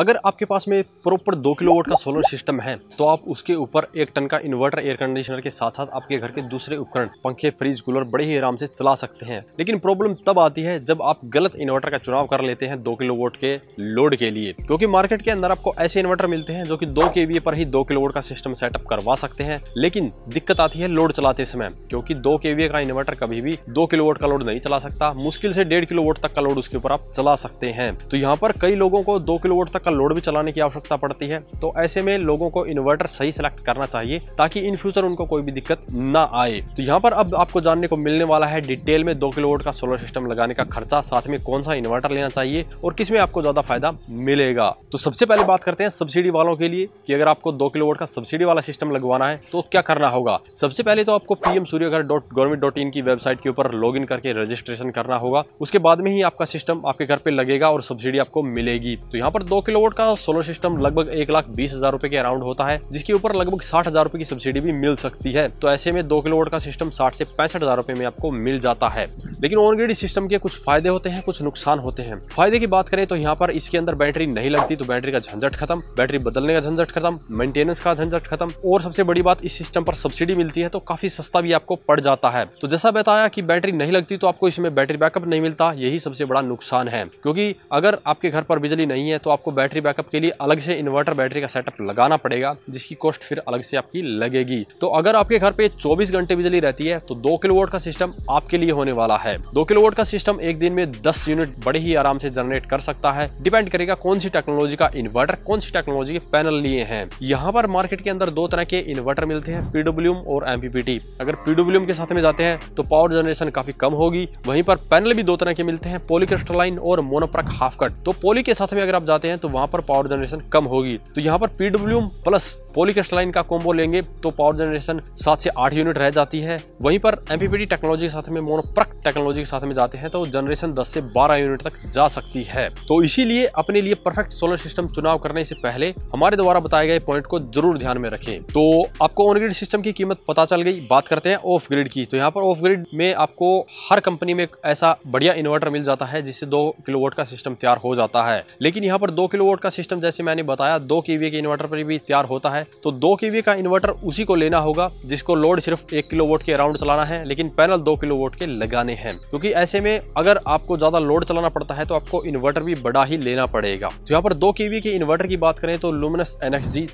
अगर आपके पास में प्रॉपर दो किलो वोट का सोलर सिस्टम है तो आप उसके ऊपर एक टन का इन्वर्टर एयर कंडीशनर के साथ साथ आपके घर के दूसरे उपकरण पंखे फ्रिज कूलर बड़े ही आराम से चला सकते हैं लेकिन प्रॉब्लम तब आती है जब आप गलत इन्वर्टर का चुनाव कर लेते हैं दो किलो वोट के लोड के लिए क्योंकि मार्केट के अंदर आपको ऐसे इन्वर्टर मिलते हैं जो की दो के पर ही दो किलो वोट का सिस्टम सेटअप करवा सकते हैं लेकिन दिक्कत आती है लोड चलाते समय क्योंकि दो के का इन्वर्टर कभी भी दो किलो वोट का लोड नहीं चला सकता मुश्किल से डेढ़ किलो वोट तक का लोड उसके ऊपर आप चला सकते हैं तो यहाँ पर कई लोगों को दो किलो वोट तक का लोड भी चलाने की आवश्यकता पड़ती है तो ऐसे में लोगों को इन्वर्टर सही सेलेक्ट करना चाहिए ताकि इन फ्यूचर उनको कोई भी दिक्कत ना आए तो यहाँ पर अब आपको जानने को मिलने वाला है डिटेल में दो किलोवाट का सोलर सिस्टम लगाने का खर्चा साथ में कौन सा इन्वर्टर लेना चाहिए और किस में आपको ज्यादा फायदा मिलेगा तो सबसे पहले बात करते हैं सब्सिडी वालों के लिए कि अगर आपको दो किलोवाट का सब्सिडी वाला सिस्टम लगवाना है तो क्या करना होगा सबसे पहले तो आपको PM Suryaghar dot government dot in की वेबसाइट के ऊपर लॉग इन करके रजिस्ट्रेशन करना होगा उसके बाद में ही आपका सिस्टम आपके घर पे लगेगा और सब्सिडी आपको मिलेगी तो यहाँ पर दो किलो मेगावाट का सोलर सिस्टम लगभग एक लाख बीस हजार रुपए के अराउंड होता है जिसके ऊपर लगभग साठ हजार रुपए की सब्सिडी भी मिल सकती है तो ऐसे में दो किलोवाट का सिस्टम साठ से पैंसठ हजार रुपए में आपको मिल जाता है लेकिन ऑनग्रेड सिस्टम के कुछ फायदे होते हैं कुछ नुकसान होते हैं फायदे की बात करें तो यहाँ पर इसके अंदर बैटरी नहीं लगती तो बैटरी का झंझट खत्म बैटरी बदलने का झंझट खत्म मेंटेनेंस का झंझट खत्म और सबसे बड़ी बात इस सिस्टम पर सब्सिडी मिलती है तो काफी सस्ता भी आपको पड़ जाता है तो जैसा बताया कि बैटरी नहीं लगती तो आपको इसमें बैटरी बैकअप नहीं मिलता यही सबसे बड़ा नुकसान है क्योंकि अगर आपके घर पर बिजली नहीं है तो आपको बैटरी बैकअप के लिए अलग से इन्वर्टर बैटरी का सेटअप लगाना पड़ेगा जिसकी कॉस्ट फिर अलग से आपकी लगेगी तो अगर आपके घर पे 24 घंटे बिजली रहती है तो दो किलो का सिस्टम आपके लिए होने वाला है दो किलो का सिस्टम एक दिन में दस यूनिट बड़े ही आराम से जनरेट कर सकता है डिपेंड करेगा कौन सी टेक्नोलॉजी का इन्वर्टर कौन सी टेक्नोलॉजी के पैनल लिए हैं यहाँ पर मार्केट के अंदर दो तरह के इन्वर्टर मिलते हैं पीडब्ल्यूम और एमपीपीटी अगर पीडब्ल्यूम के साथ में जाते हैं तो पावर जनरेशन काफी कम होगी वहीं पर पैनल भी दो तरह के मिलते हैं पोलिक्रिस्टलाइन और मोनोप्रक हाफ कट तो पोली के साथ में अगर आप जाते हैं तो वहां पर पावर जनरेशन कम होगी तो यहाँ पर पीडब्ल्यू प्लस पोलिकस्टलाइन का कॉम्बो लेंगे तो पावर जनरेशन सात से आठ यूनिट रह जाती है वहीं पर एमपीपीटी टेक्नोलॉजी के साथ में मोनोप्रक टेक्नोलॉजी के साथ में जाते हैं तो जनरेशन दस से बारह यूनिट तक जा सकती है तो इसीलिए अपने लिए परफेक्ट सोलर सिस्टम चुनाव करने से पहले हमारे द्वारा बताए गए पॉइंट को जरूर ध्यान में रखें तो आपको ऑन ग्रिड सिस्टम की कीमत पता चल गई बात करते हैं ऑफ ग्रिड की तो यहाँ पर ऑफ ग्रिड में आपको हर कंपनी में ऐसा बढ़िया इन्वर्टर मिल जाता है जिससे दो किलोवाट का सिस्टम तैयार हो जाता है लेकिन यहाँ पर दो किलो किलोवाट का सिस्टम जैसे मैंने बताया दो के के इन्वर्टर पर भी तैयार होता है तो दो के का इन्वर्टर उसी को लेना होगा जिसको लोड सिर्फ एक किलोवाट के अराउंड चलाना है लेकिन पैनल दो किलोवाट के लगाने हैं क्योंकि ऐसे में अगर आपको ज्यादा लोड चलाना पड़ता है तो आपको इन्वर्टर भी बड़ा ही लेना पड़ेगा तो यहाँ पर दो के के इन्वर्टर की बात करें तो लुमिनस एनएक्स जी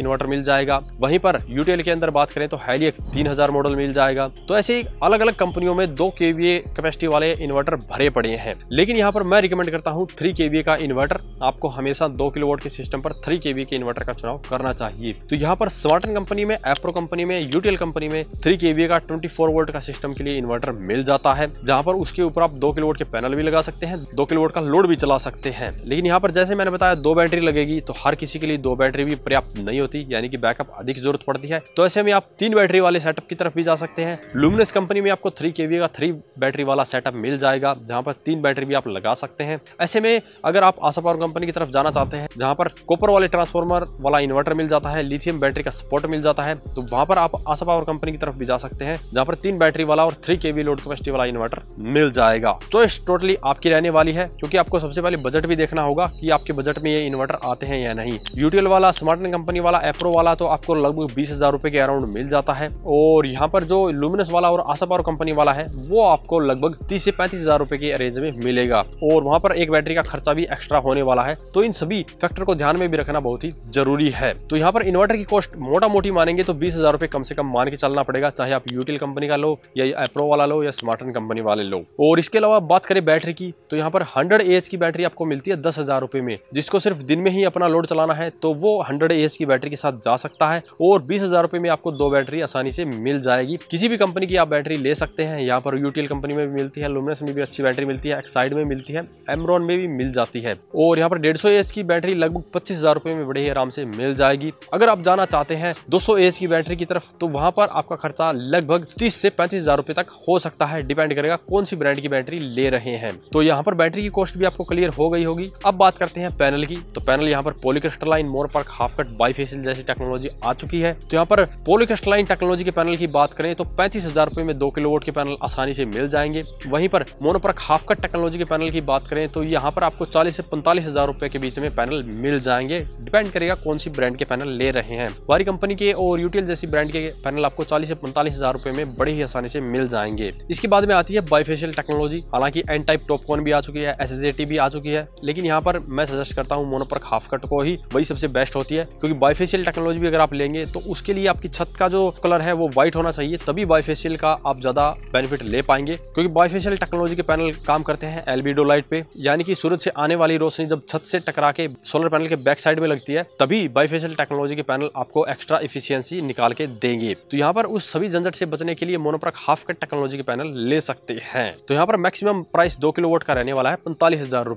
इन्वर्टर मिल जाएगा वहीं पर यूटीएल के अंदर बात करें तो हेलियक तीन मॉडल मिल जाएगा तो ऐसे ही अलग अलग कंपनियों में दो के कैपेसिटी वाले इन्वर्टर भरे पड़े हैं लेकिन यहाँ पर मैं रिकमेंड करता हूँ थ्री केवीए का इन्वर्टर आप आपको हमेशा दो किलो के सिस्टम पर थ्री के के इन्वर्टर का चुनाव करना चाहिए तो यहाँ पर स्मार्टन कंपनी में एप्रो कंपनी में यूटीएल कंपनी में थ्री के का ट्वेंटी वोल्ट का सिस्टम के लिए इन्वर्टर मिल जाता है जहाँ पर उसके ऊपर आप दो किलो के पैनल भी लगा सकते हैं दो किलो का लोड भी चला सकते हैं लेकिन यहाँ पर जैसे मैंने बताया दो बैटरी लगेगी तो हर किसी के लिए दो बैटरी भी पर्याप्त नहीं होती यानी कि बैकअप अधिक जरूरत पड़ती है तो ऐसे में आप तीन बैटरी वाले सेटअप की तरफ भी जा सकते हैं लुमिनस कंपनी में आपको थ्री के का थ्री बैटरी वाला सेटअप मिल जाएगा जहाँ पर तीन बैटरी भी आप लगा सकते हैं ऐसे में अगर आप आशा पावर कंपनी कंपनी की तरफ जाना चाहते हैं जहां पर कॉपर वाले ट्रांसफॉर्मर वाला इन्वर्टर मिल जाता है लिथियम बैटरी का सपोर्ट मिल जाता है तो वहां पर आप आशा पावर कंपनी की तरफ भी जा सकते हैं जहां पर तीन बैटरी वाला और थ्री केवी लोड कैपेसिटी वाला इन्वर्टर मिल जाएगा चॉइस तो टोटली आपकी रहने वाली है क्योंकि आपको सबसे पहले बजट भी देखना होगा कि आपके बजट में ये इन्वर्टर आते हैं या नहीं यूटीएल वाला स्मार्ट कंपनी वाला एप्रो वाला तो आपको लगभग बीस हजार रुपए के अराउंड मिल जाता है और यहाँ पर जो लुमिनस वाला और आशा पावर कंपनी वाला है वो आपको लगभग तीस से पैंतीस हजार रुपए के रेंज में मिलेगा और वहाँ पर एक बैटरी का खर्चा भी एक्स्ट्रा होने वाला है है तो इन सभी फैक्टर को ध्यान में भी रखना बहुत ही जरूरी है तो यहाँ पर इन्वर्टर की कॉस्ट मोटा मोटी मानेंगे तो बीस हजार कम से कम मान के चलना पड़ेगा चाहे आप यूटिल कंपनी का लो या एप्रो वाला लो या स्मार्टन कंपनी वाले लो और इसके अलावा बात करें बैटरी की तो यहाँ पर हंड्रेड एच की बैटरी आपको मिलती है दस हजार में जिसको सिर्फ दिन में ही अपना लोड चलाना है तो वो हंड्रेड एच की बैटरी के साथ जा सकता है और बीस हजार रुपए में आपको दो बैटरी आसानी से मिल जाएगी किसी भी कंपनी की आप बैटरी ले सकते हैं यहाँ पर यूटीएल कंपनी में भी मिलती है लुमिनस में भी अच्छी बैटरी मिलती है एक्साइड में मिलती है एमरॉन में भी मिल जाती है और यहाँ पर डेढ़ सौ एच की बैटरी लगभग पच्चीस हजार रुपये में बड़े ही आराम से मिल जाएगी अगर आप जाना चाहते हैं दो सौ एच की बैटरी की तरफ तो वहाँ पर आपका खर्चा लगभग तीस से पैंतीस हजार तक हो सकता है डिपेंड करेगा कौन सी ब्रांड की बैटरी ले रहे हैं तो यहाँ पर बैटरी की कॉस्ट भी आपको क्लियर हो गई होगी अब बात करते हैं पैनल की तो पैनल यहाँ पर पोलिक्रिस्टलाइन मोर पर हाफ कट बाईफेसियल जैसी टेक्नोलॉजी आ चुकी है तो यहाँ पर पोलिक्रिस्टलाइन टेक्नोलॉजी के पैनल की बात करें तो पैंतीस हजार रुपए में दो किलो के पैनल आसानी से मिल जाएंगे वहीं पर मोनोपर्क हाफ कट टेक्नोलॉजी के पैनल की बात करें तो यहाँ पर आपको चालीस से पैंतालीस हजार रुपए के बीच में पैनल मिल जाएंगे डिपेंड करेगा कौन सी ब्रांड के पैनल ले रहे हैं वारी कंपनी के और यूटीएल जैसी ब्रांड के पैनल आपको चालीस से पैंतालीस हजार रुपए में बड़ी ही आसानी से मिल जाएंगे इसके बाद में आती है बाईफेशियल टेक्नोलॉजी हालांकि एन टाइप टॉपकॉन भी आ चुकी है एस भी आ चुकी है लेकिन यहाँ पर मैं सजेस्ट करता हूँ मोनोपर्क हाफ कट को ही वही सबसे बेस्ट होती है क्योंकि बाईफेशियल टेक्नोलॉजी भी अगर आप लेंगे तो उसके लिए आपकी छत का जो कलर है वो व्हाइट होना चाहिए तभी बाईफेशियल का आप ज्यादा बेनिफिट ले पाएंगे क्योंकि बाईफेशियल टेक्नोलॉजी के पैनल काम करते हैं एलबीडो लाइट पे यानी कि सूरज से आने वाली रोशनी जब छत से टकरा के सोलर पैनल के बैक साइड में लगती है तभी बाईफेशियल टेक्नोलॉजी के पैनल आपको एक्स्ट्रा इफिशियंसी निकाल के देंगे तो यहाँ पर उस सभी झंझट से बचने के लिए मोनोप्रक हाफ कट टेक्नोलॉजी के पैनल ले सकते हैं तो यहाँ पर मैक्सिमम प्राइस दो किलो का रहने वाला है पैंतालीस हजार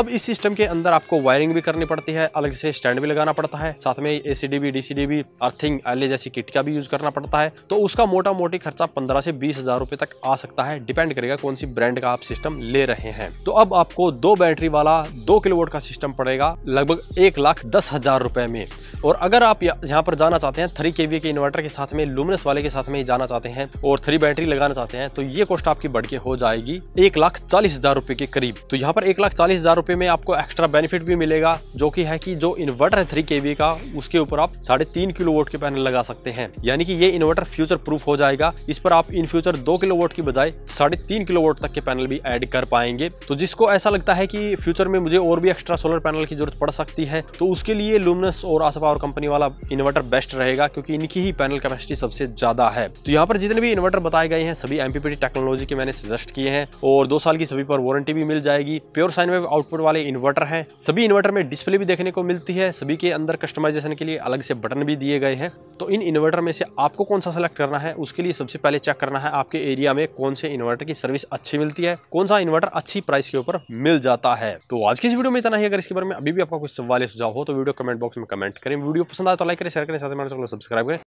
अब इस सिस्टम के अंदर आपको वायरिंग भी करनी पड़ती है अलग से स्टैंड भी लगाना पड़ता है साथ में एसीडीबी डीसीडीबी अर्थिंग एल जैसी किट का भी यूज करना पड़ता है तो उसका मोटा मोटी खर्चा पंद्रह से बीस हजार रूपए तक आ सकता है डिपेंड करेगा कौन सी ब्रांड का आप सिस्टम ले रहे हैं तो अब आपको दो बैटरी वाला दो किलो का सिस्टम पड़ेगा लगभग एक लाख दस हज़ार रुपए में और अगर आप यहाँ पर जाना चाहते हैं थ्री के के इन्वर्टर के साथ में लुमिनस वाले के साथ में जाना चाहते हैं और थ्री बैटरी लगाना चाहते हैं तो ये कॉस्ट आपकी बढ़ के हो जाएगी एक लाख चालीस हज़ार रुपए के करीब तो यहाँ पर एक लाख चालीस हज़ार रुपए में आपको एक्स्ट्रा बेनिफिट भी मिलेगा जो की है की जो इन्वर्टर है थ्री के का उसके ऊपर आप साढ़े तीन किलो वोट के पैनल लगा सकते हैं यानी कि ये इन्वर्टर फ्यूचर प्रूफ हो जाएगा इस पर आप इन फ्यूचर दो किलो वोट की बजाय साढ़े तीन किलो वोट तक के पैनल भी एड कर पाएंगे तो जिसको ऐसा लगता है की फ्यूचर में मुझे और भी एक्स्ट्रा एक्स्ट्रा सोलर पैनल की जरूरत पड़ सकती है तो उसके लिए लुमिनस और आशा पावर कंपनी वाला इन्वर्टर बेस्ट रहेगा क्योंकि इनकी ही पैनल कैपेसिटी सबसे ज्यादा है तो यहाँ पर जितने भी इन्वर्टर बताए गए हैं सभी एमपीपीटी टेक्नोलॉजी के मैंने सजेस्ट किए हैं और दो साल की सभी पर वारंटी भी मिल जाएगी प्योर साइन वेव आउटपुट वाले इन्वर्टर है सभी इन्वर्टर में डिस्प्ले भी देखने को मिलती है सभी के अंदर कस्टमाइजेशन के लिए अलग से बटन भी दिए गए हैं तो इन इन्वर्टर में से आपको कौन सा सेलेक्ट करना है उसके लिए सबसे पहले चेक करना है आपके एरिया में कौन से इन्वर्टर की सर्विस अच्छी मिलती है कौन सा इन्वर्टर अच्छी प्राइस के ऊपर मिल जाता है तो आज की इस वीडियो में इतना ही अगर इसके बारे में अभी भी आपका कुछ सवाल या सुझाव हो तो वीडियो कमेंट बॉक्स में कमेंट करें वीडियो पसंद आए तो लाइक करें शेयर करें साथ में सब्सक्राइब करें